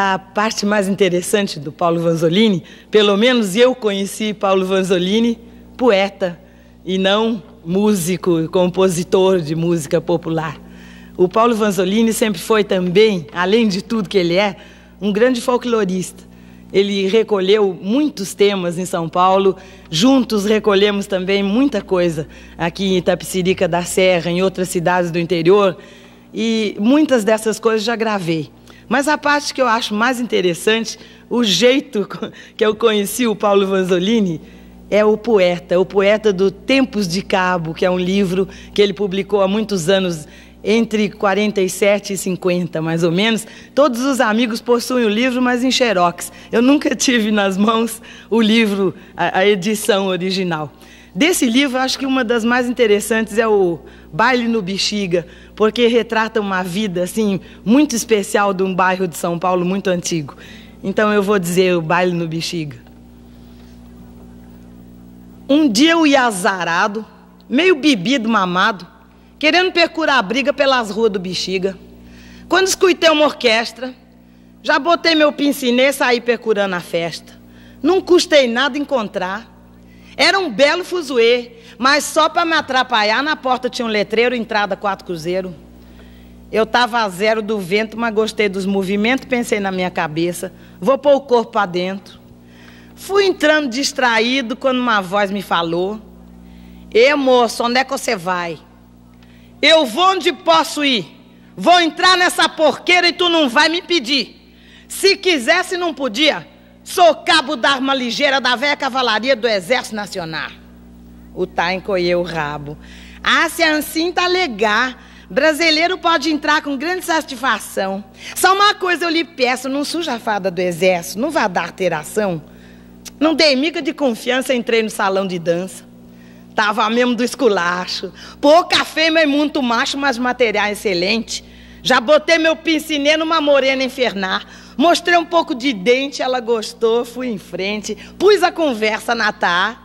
a parte mais interessante do Paulo Vanzolini, pelo menos eu conheci Paulo Vanzolini poeta e não músico e compositor de música popular. O Paulo Vanzolini sempre foi também, além de tudo que ele é, um grande folclorista. Ele recolheu muitos temas em São Paulo, juntos recolhemos também muita coisa aqui em Itapecirica da Serra, em outras cidades do interior, e muitas dessas coisas já gravei. Mas a parte que eu acho mais interessante, o jeito que eu conheci o Paulo Vanzolini, é o poeta, o poeta do Tempos de Cabo, que é um livro que ele publicou há muitos anos, entre 47 e 50, mais ou menos. Todos os amigos possuem o livro, mas em xerox. Eu nunca tive nas mãos o livro, a, a edição original. Desse livro, acho que uma das mais interessantes é o Baile no Bexiga, porque retrata uma vida assim muito especial de um bairro de São Paulo muito antigo. Então eu vou dizer o Baile no Bexiga. Um dia eu ia azarado, meio bebido, mamado, querendo percurar a briga pelas ruas do Bexiga. Quando escutei uma orquestra, já botei meu pincinê e saí percurando a festa. Não custei nada encontrar era um belo fuzuê, mas só para me atrapalhar, na porta tinha um letreiro, entrada quatro cruzeiro. Eu estava a zero do vento, mas gostei dos movimentos, pensei na minha cabeça, vou pôr o corpo para dentro. Fui entrando distraído quando uma voz me falou: Ei, moço, onde é que você vai? Eu vou onde posso ir. Vou entrar nessa porqueira e tu não vai me pedir. Se quisesse, não podia. Sou cabo da arma ligeira da velha cavalaria do Exército Nacional. O tá encolheu o rabo. Ah, se a é assim tá legar. Brasileiro pode entrar com grande satisfação. Só uma coisa eu lhe peço, não suja a fada do exército, não vá dar alteração. Não dei mica de confiança, entrei no salão de dança. Tava mesmo do esculacho. Pouca fêmea e muito macho, mas material excelente. Já botei meu pincinê numa morena infernal. Mostrei um pouco de dente, ela gostou, fui em frente, pus a conversa na tá.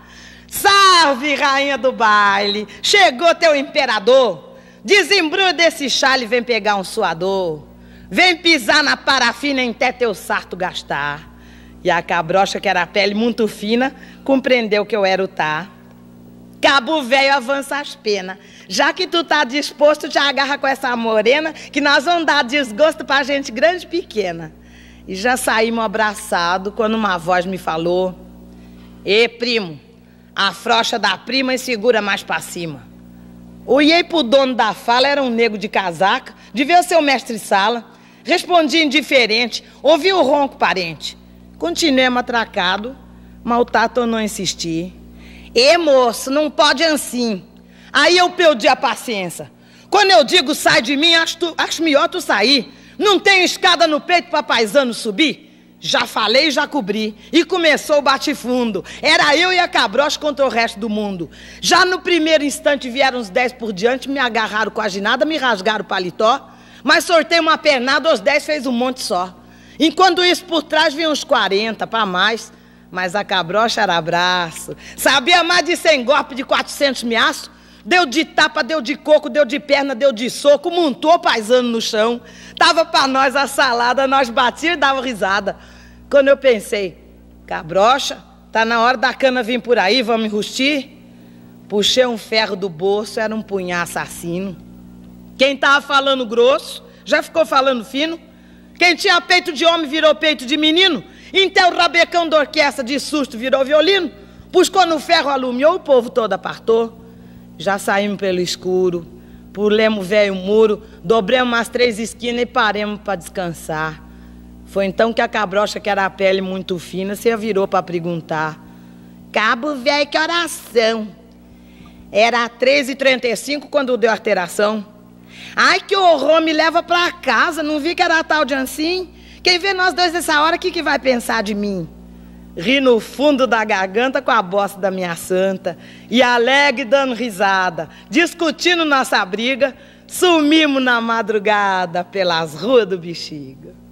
Salve, rainha do baile! Chegou teu imperador! Desembrulha desse chale vem pegar um suador. Vem pisar na parafina em até teu sarto gastar. E a cabrocha, que era pele muito fina, compreendeu que eu era o tá. Cabo velho avança as penas. Já que tu tá disposto, te agarra com essa morena, que nós vamos dar desgosto pra gente grande e pequena. E já saímos abraçados quando uma voz me falou: "E primo, frocha da prima e segura mais para cima. Olhei pro dono da fala era um nego de casaca, devia ser o mestre-sala. Respondi indiferente, ouvi o ronco parente. Continuei matracado, mas o Tato não insistir. e moço, não pode assim. Aí eu perdi a paciência. Quando eu digo sai de mim, acho, tu, acho melhor tu sair. Não tenho escada no peito para paisano subir? Já falei, já cobri. E começou o bate-fundo. Era eu e a cabrocha contra o resto do mundo. Já no primeiro instante vieram os dez por diante, me agarraram com a ginada, me rasgaram o paletó. Mas sortei uma pernada, os dez fez um monte só. Enquanto isso, por trás vinham uns 40 para mais. Mas a cabrocha era abraço. Sabia mais de 100 golpes de 400 miaços? Deu de tapa, deu de coco, deu de perna, deu de soco, montou paisano no chão. Tava para nós a salada, nós batíamos e dava risada. Quando eu pensei, cabrocha, tá na hora da cana vir por aí, vamos enrustir? Puxei um ferro do bolso, era um punhar assassino. Quem tava falando grosso, já ficou falando fino. Quem tinha peito de homem virou peito de menino. Então o rabecão da orquestra de susto virou violino. Puscou no ferro, alumiou, o povo todo apartou. Já saímos pelo escuro, pulemos velho muro, dobremos as três esquinas e paremos para descansar. Foi então que a cabrocha, que era a pele muito fina, se virou para perguntar. Cabo velho, que oração! Era 13h35 quando deu alteração. Ai, que horror, me leva para casa, não vi que era tal de assim. Quem vê nós dois nessa hora, o que, que vai pensar de mim? ri no fundo da garganta com a bosta da minha santa, e alegre dando risada, discutindo nossa briga, sumimos na madrugada pelas ruas do Bexiga.